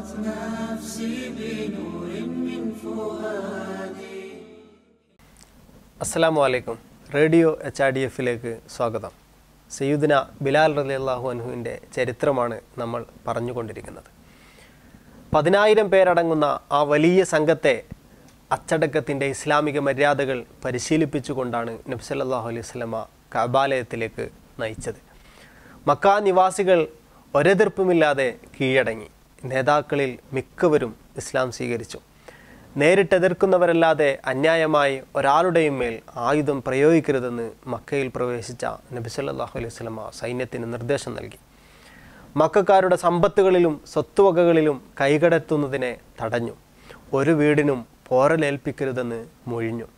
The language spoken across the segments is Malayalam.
أضاءت نفسي بنور من فؤادي അസ്സാം വലൈക്കും റേഡിയോ എച്ച് ആർ ഡി എഫിലേക്ക് സ്വാഗതം സയ്യുദിന ബിലാൽ റലി അള്ളാഹു അനുഹുവിൻ്റെ ചരിത്രമാണ് നമ്മൾ പറഞ്ഞുകൊണ്ടിരിക്കുന്നത് പതിനായിരം പേരടങ്ങുന്ന ആ വലിയ സംഘത്തെ അച്ചടക്കത്തിൻ്റെ ഇസ്ലാമിക മര്യാദകൾ പരിശീലിപ്പിച്ചുകൊണ്ടാണ് നബ്സല്ലാഹു അലൈഹി സ്വലമ കബാലയത്തിലേക്ക് നയിച്ചത് മക്ക നിവാസികൾ ഒരെതിർപ്പുമില്ലാതെ കീഴടങ്ങി നേതാക്കളിൽ മിക്കവരും ഇസ്ലാം സ്വീകരിച്ചു നേരിട്ടെതിർക്കുന്നവരല്ലാതെ അന്യായമായി ഒരാളുടെയും മേൽ ആയുധം പ്രയോഗിക്കരുതെന്ന് മക്കയിൽ പ്രവേശിച്ച നബിസല്ലാഹു അലൈഹി സ്വലമ സൈന്യത്തിന് നിർദ്ദേശം നൽകി മക്കാരുടെ സമ്പത്തുകളിലും സ്വത്തുവകകളിലും കൈകടത്തുന്നതിനെ തടഞ്ഞു ഒരു വീടിനും പോരലേൽപ്പിക്കരുതെന്ന് മൊഴിഞ്ഞു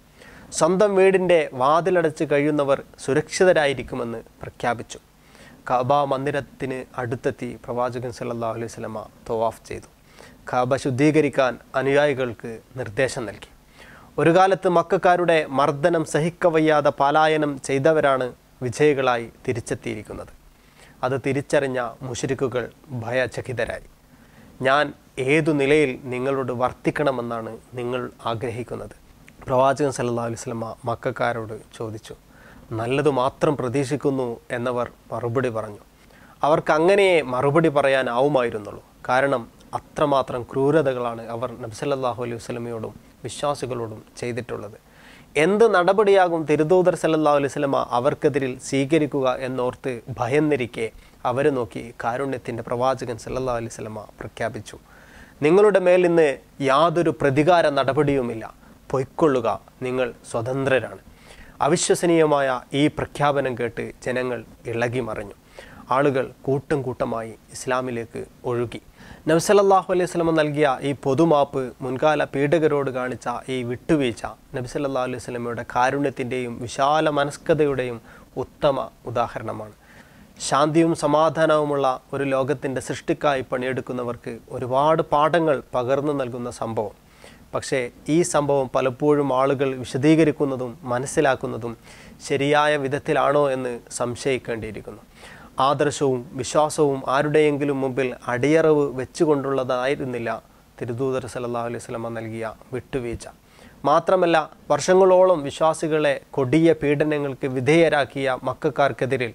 സ്വന്തം വീടിൻ്റെ വാതിലടച്ച് കഴിയുന്നവർ സുരക്ഷിതരായിരിക്കുമെന്ന് പ്രഖ്യാപിച്ചു കബ മന്ദിരത്തിന് അടുത്തെത്തി പ്രവാചകൻ സല്ലാ അലൈഹി സ്വലമ തവാഫ് ചെയ്തു ഖബ ശുദ്ധീകരിക്കാൻ അനുയായികൾക്ക് നിർദ്ദേശം നൽകി ഒരു കാലത്ത് മക്കാരുടെ മർദ്ദനം സഹിക്കവയ്യാതെ പലായനം ചെയ്തവരാണ് വിജയികളായി തിരിച്ചെത്തിയിരിക്കുന്നത് അത് തിരിച്ചറിഞ്ഞ മുഷരിക്കുകൾ ഭയചകിതരായി ഞാൻ ഏതു നിലയിൽ നിങ്ങളോട് വർത്തിക്കണമെന്നാണ് നിങ്ങൾ ആഗ്രഹിക്കുന്നത് പ്രവാചകൻ സല്ലാ അലുസ്ലമ മക്കാരോട് ചോദിച്ചു നല്ലതു മാത്രം പ്രതീക്ഷിക്കുന്നു എന്നവർ മറുപടി പറഞ്ഞു അവർക്ക് അങ്ങനെ മറുപടി പറയാനാവുമായിരുന്നുള്ളൂ കാരണം അത്രമാത്രം ക്രൂരതകളാണ് അവർ നബ്സല്ലാഹു അലൈഹി വസ്ലമയോടും വിശ്വാസികളോടും ചെയ്തിട്ടുള്ളത് എന്ത് നടപടിയാകും തിരുദൂതർ സല്ലാ അലൈഹി സ്വലമ അവർക്കെതിരിൽ സ്വീകരിക്കുക എന്നോർത്ത് ഭയന്നിരിക്കെ അവരെ നോക്കി കാരുണ്യത്തിൻ്റെ പ്രവാചകൻ സല്ലാ അലൈഹി സ്വലമ പ്രഖ്യാപിച്ചു നിങ്ങളുടെ മേൽ ഇന്ന് യാതൊരു പ്രതികാര നടപടിയുമില്ല പൊയ്ക്കൊള്ളുക നിങ്ങൾ സ്വതന്ത്രരാണ് അവിശ്വസനീയമായ ഈ പ്രഖ്യാപനം കേട്ട് ജനങ്ങൾ ഇളകി മറിഞ്ഞു ആളുകൾ കൂട്ടം കൂട്ടമായി ഇസ്ലാമിലേക്ക് ഒഴുകി നബ്സല്ലാഹു അലൈഹി സ്വലമ നൽകിയ ഈ പൊതുമാപ്പ് മുൻകാല പീഡകരോട് കാണിച്ച ഈ വിട്ടുവീഴ്ച നബ്സല്ലാ അലൈഹി സ്വലമയുടെ കാരുണ്യത്തിൻ്റെയും വിശാല മനസ്കതയുടെയും ഉത്തമ ഉദാഹരണമാണ് ശാന്തിയും സമാധാനവുമുള്ള ഒരു ലോകത്തിൻ്റെ സൃഷ്ടിക്കായി പണിയെടുക്കുന്നവർക്ക് ഒരുപാട് പാഠങ്ങൾ പകർന്നു നൽകുന്ന സംഭവം പക്ഷേ ഈ സംഭവം പലപ്പോഴും ആളുകൾ വിശദീകരിക്കുന്നതും മനസ്സിലാക്കുന്നതും ശരിയായ വിധത്തിലാണോ എന്ന് സംശയിക്കേണ്ടിയിരിക്കുന്നു ആദർശവും വിശ്വാസവും ആരുടെയെങ്കിലും മുമ്പിൽ അടിയറവ് വെച്ചുകൊണ്ടുള്ളതായിരുന്നില്ല തിരുദൂതർ സല്ലാ അലൈഹി സ്വലമ നൽകിയ വിട്ടുവീഴ്ച മാത്രമല്ല വർഷങ്ങളോളം വിശ്വാസികളെ കൊടിയ പീഡനങ്ങൾക്ക് വിധേയരാക്കിയ മക്കാർക്കെതിരിൽ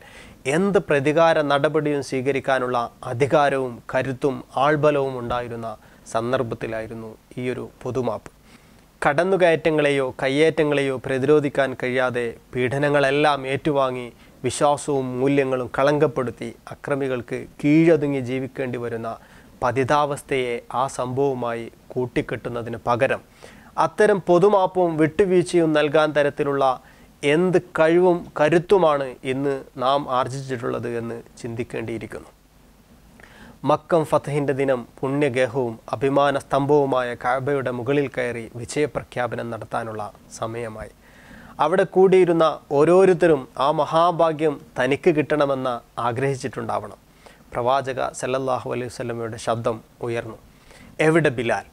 എന്ത് പ്രതികാര നടപടിയും സ്വീകരിക്കാനുള്ള അധികാരവും കരുത്തും ആൾബലവും ഉണ്ടായിരുന്ന സന്ദർഭത്തിലായിരുന്നു ഈയൊരു പൊതുമാപ്പ് കടന്നുകയറ്റങ്ങളെയോ കയ്യേറ്റങ്ങളെയോ പ്രതിരോധിക്കാൻ കഴിയാതെ പീഡനങ്ങളെല്ലാം ഏറ്റുവാങ്ങി വിശ്വാസവും മൂല്യങ്ങളും കളങ്കപ്പെടുത്തി അക്രമികൾക്ക് കീഴൊതുങ്ങി ജീവിക്കേണ്ടി വരുന്ന പതിതാവസ്ഥയെ ആ സംഭവവുമായി കൂട്ടിക്കെട്ടുന്നതിന് പകരം അത്തരം പൊതുമാപ്പും വിട്ടുവീഴ്ചയും നൽകാൻ തരത്തിലുള്ള എന്ത് കഴിവും കരുത്തുമാണ് ഇന്ന് നാം ആർജിച്ചിട്ടുള്ളത് എന്ന് ചിന്തിക്കേണ്ടിയിരിക്കുന്നു മക്കം ഫത്തഹിൻ്റെ ദിനം പുണ്യഗേഹവും അഭിമാന സ്തംഭവുമായ കാബയുടെ മുകളിൽ കയറി വിജയപ്രഖ്യാപനം നടത്താനുള്ള സമയമായി അവിടെ കൂടിയിരുന്ന ഓരോരുത്തരും ആ മഹാഭാഗ്യം തനിക്ക് കിട്ടണമെന്ന് ആഗ്രഹിച്ചിട്ടുണ്ടാവണം പ്രവാചക സല്ലല്ലാഹു അലൈഹി വല്ലമയുടെ ശബ്ദം ഉയർന്നു എവിടെ ബിലാൽ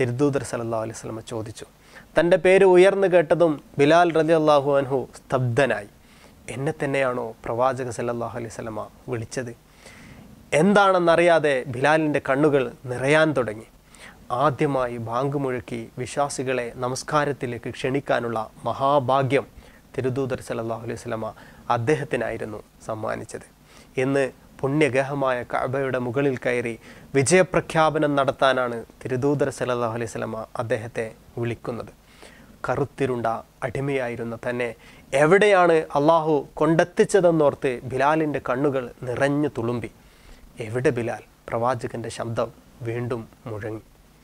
തിരുദൂതർ സല്ലല്ലാഹു അലൈഹി സ്വലമ ചോദിച്ചു തൻ്റെ പേര് ഉയർന്നു കേട്ടതും ബിലാൽ റലി അള്ളാഹു അൻഹു സ്തബ്ധനായി എന്നെ തന്നെയാണോ പ്രവാചക സല്ലല്ലാഹു അലൈഹി സ്വലമ വിളിച്ചത് എന്താണെന്നറിയാതെ ബിലാലിൻ്റെ കണ്ണുകൾ നിറയാൻ തുടങ്ങി ആദ്യമായി ബാങ്ക് മുഴക്കി വിശ്വാസികളെ നമസ്കാരത്തിലേക്ക് ക്ഷണിക്കാനുള്ള മഹാഭാഗ്യം തിരുദൂതർ സല്ലാഹു അലൈഹി സ്വലമ അദ്ദേഹത്തിനായിരുന്നു സമ്മാനിച്ചത് ഇന്ന് പുണ്യഗഹമായ കഅബയുടെ മുകളിൽ കയറി വിജയപ്രഖ്യാപനം നടത്താനാണ് തിരുദൂതർ സല്ലാഹു അലൈഹി സ്വലമ അദ്ദേഹത്തെ വിളിക്കുന്നത് കറുത്തിരുണ്ട അടിമയായിരുന്ന തന്നെ എവിടെയാണ് അള്ളാഹു കൊണ്ടെത്തിച്ചതെന്നോർത്ത് ബിലാലിൻ്റെ കണ്ണുകൾ നിറഞ്ഞു തുളുമ്പി എവിടെ ബിലാൽ പ്രവാചകന്റെ ശബ്ദം വീണ്ടും മുഴങ്ങി